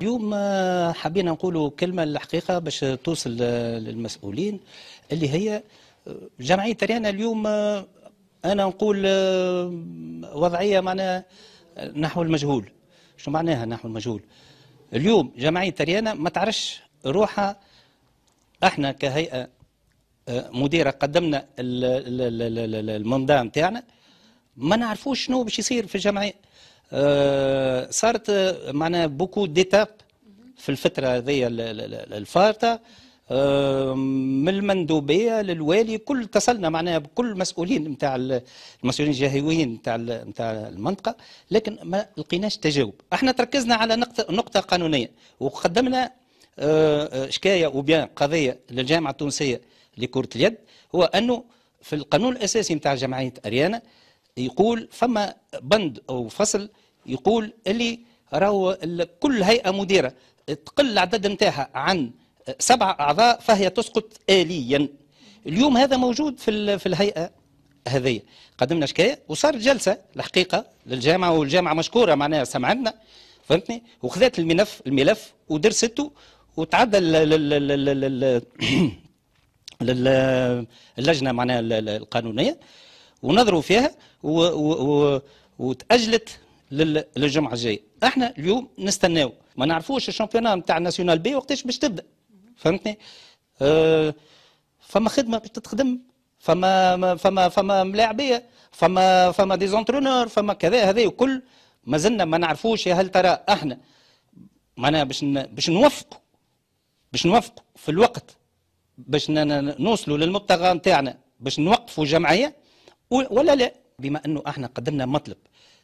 اليوم آه، حبينا نقولوا كلمه الحقيقه باش توصل للمسؤولين اللي هي آه، جمعيه تريانا اليوم آه، انا نقول وضعيه معناها نحو المجهول شو معناها نحو المجهول اليوم جمعيه تريانا ما تعرفش روحها احنا كهيئه مديره قدمنا المندام تاعنا ما نعرفوش شنو باش يصير في الجمعيه آه، صارت معناها بوكو ديتاب في الفتره هذه الفارطه آه، من المندوبيه للوالي كل اتصلنا معناها بكل المسؤولين نتاع المسؤولين الجهويين نتاع نتاع المنطقه لكن ما لقيناش تجاوب احنا تركزنا على نقطه نقطه قانونيه وقدمنا آه، شكايه وبيان قضيه للجامعه التونسيه لكره اليد هو انه في القانون الاساسي نتاع جمعيه اريانا يقول فما بند او فصل يقول اللي راهو كل هيئه مديره تقل العدد نتاعها عن سبع اعضاء فهي تسقط اليا اليوم هذا موجود في في الهيئه هذه قدمنا شكايه وصارت جلسه الحقيقه للجامعه والجامعه مشكوره معناها سمعتنا فهمتني وخذات الملف الملف ودرسته وتعدى اللجنه معناها القانونيه ونظروا فيها و و وتاجلت للجمعه الجايه احنا اليوم نستناو ما نعرفوش الشامبيونات نتاع ناسيونال بي وقتاش باش تبدا فهمتني أه فما خدمه باش تتخدم فما فما فما ملاعبيه فما فما ديزونترونور فما كذا هذا وكل مازلنا ما نعرفوش يا هل ترى احنا معناها باش باش نوفقوا باش نوفقوا في الوقت باش نوصلوا للمبتغى نتاعنا باش نوقفوا جمعيه ولا لا بما انه احنا قدمنا مطلب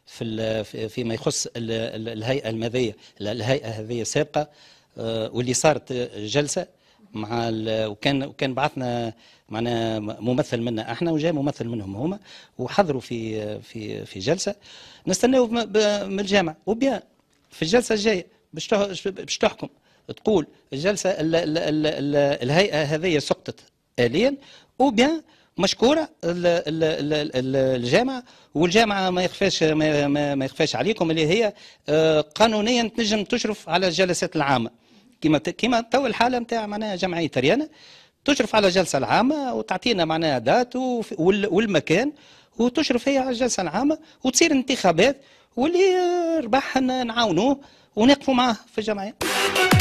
في فيما يخص الهيئه الماضيه الهيئه هذه سابقه آه، واللي صارت جلسه مع وكان وكان بعثنا معنا ممثل منا احنا وجاء ممثل منهم هما وحضروا في في في جلسه نستناو من الجامعه وبيان في الجلسه الجايه باش تحكم تقول الجلسه الهيئه هذه سقطت اليا وبيان مشكوره الجامعه والجامعه ما يخفاش ما, يخفاش عليكم اللي هي آه، قانونيا تنجم تشرف على الجلسات العامه كما كما تو الحاله نتاع معناها جمعيه تريانه تشرف على الجلسه العامه وتعطينا معناها دات والمكان وتشرف هي على الجلسه العامه وتصير انتخابات واللي ربحنا نعاونوه ونقفوا معاه في الجمعيه